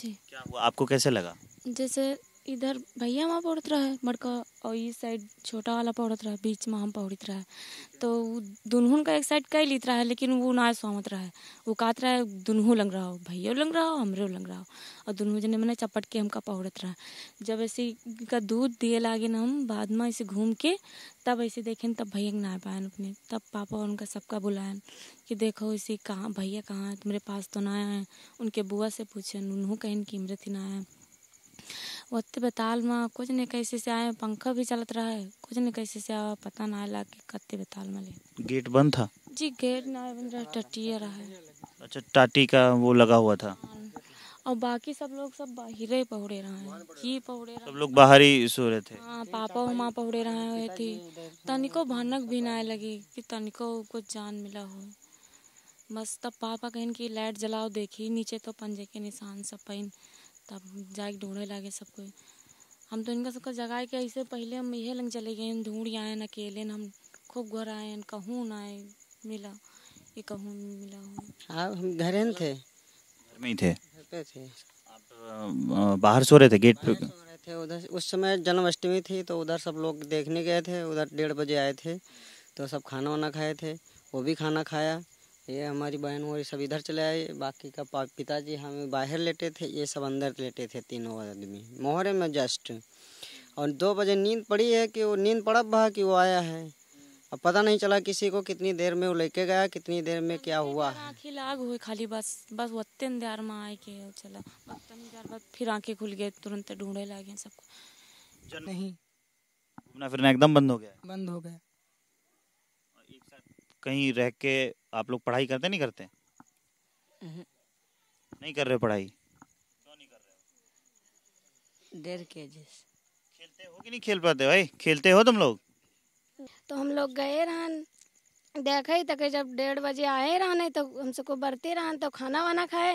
जी क्या हुआ आपको कैसे लगा जैसे इधर भैया वहाँ रहा है मड़का और इस साइड छोटा वाला पौड़त रहे बीच में हम पौड़ित है तो दुनहून का एक साइड कई लीत रहा है लेकिन वो ना सहमत रहा है वो कात रहा है दुनहू लंग रहा हो भैया लंग रहा हो हमरे लंग रहा हो और दुनहू जने मैंने चपट के हमका पौड़त रहा जब ऐसे का दूध दिए लागे ना हम बाद में ऐसे घूम के तब ऐसे देखें तब भैया ना पाए अपने तब पापा उनका सबका बुलायन कि देखो ऐसे कहाँ भैया कहाँ है तुम्हारे पास तो ना आए उनके बुआ से पूछे उन्होंने कहन कि इमरत ही ना आए ओते बताल में कुछ नहीं कैसे से आए पंखा भी चलत रहा है कुछ नहीं कैसे से आया पता ना आला कि कत्ते बताल में गेट बंद था जी गेट ना बंद रहा टटी रहा है अच्छा टाटी का वो लगा हुआ था हाँ, और बाकी सब लोग सब बाहर ही पहुड़े रहे हैं ही पहुड़े सब लोग बाहर ही सो रहे थे हाँ पापा और माँ पहुड़े रहे हुए थे तनिको भनक भी ना लगी कि तनिको कुछ जान मिला हो बस तब पापा कहन की लाइट जलाओ देखी नीचे तो पंजे के निशान सब पहन तब जाए ढूंढे लगे सब कोई हम तो इनका सबका जगा के ऐसे पहले हम यही लंग चले गए ढूंढ आए न अकेले हम खूब घर आए कहूँ ना आए मिला ये कहूँ मिला हूँ आप हम घर थे घर में ही थे घर पे थे आप बाहर सो रहे थे गेट पे थे उधर उस समय जन्माष्टमी थी तो उधर सब लोग देखने गए थे उधर डेढ़ बजे आए थे तो सब खाना वाना खाए थे वो भी खाना खाया ये हमारी बहन और सब इधर चले आए बाकी का पिताजी हमें बाहर लेटे थे ये सब अंदर लेटे थे तीनों आदमी मोहरे में जस्ट और दो बजे नींद पड़ी है कि वो नींद पड़ा बहा कि वो आया है अब पता नहीं चला किसी को कितनी देर में वो लेके गया कितनी देर में क्या हुआ आँखें लाग हुई खाली बस बस वत्ते देर में आए के चला देर बाद फिर आँखें खुल गए तुरंत ढूंढे लागे सबको नहीं घूमना फिर एकदम बंद हो गया बंद हो गया कहीं रह के आप लोग पढ़ाई करते नहीं करते नहीं हम्म। नहीं कर रहे पढ़ाई क्यों नहीं कर रहे देर के जिस खेलते हो कि नहीं खेल पाते भाई खेलते हो तुम लोग तो हम लोग गए रहन देखे तक जब डेढ़ बजे आए रहने तो हम सबको बरते रहन तो खाना वाना खाए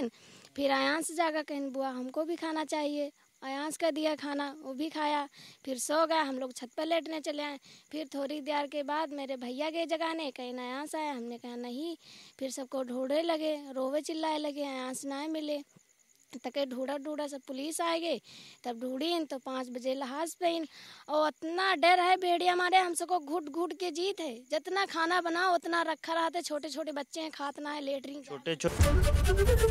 फिर आया से जाकर कहीं बुआ हमको भी खाना चाहिए अयांस का दिया खाना वो भी खाया फिर सो गया हम लोग छत पर लेटने चले आए फिर थोड़ी देर के बाद मेरे भैया गए जगाने कहीं ना अयांस आया हमने कहा नहीं फिर सबको ढूंढने लगे रोवे चिल्लाए लगे अयांस ना मिले तक ढूंढा ढूंढा सब पुलिस आए गए तब ढूंढी तो पाँच बजे लहाज इन और इतना डर है भेड़िया हमारे हम सबको घुट घुट के जीत है जितना खाना बनाओ उतना रखा रहते छोटे छोटे बच्चे हैं खातना है लेटरिन छोटे छोटे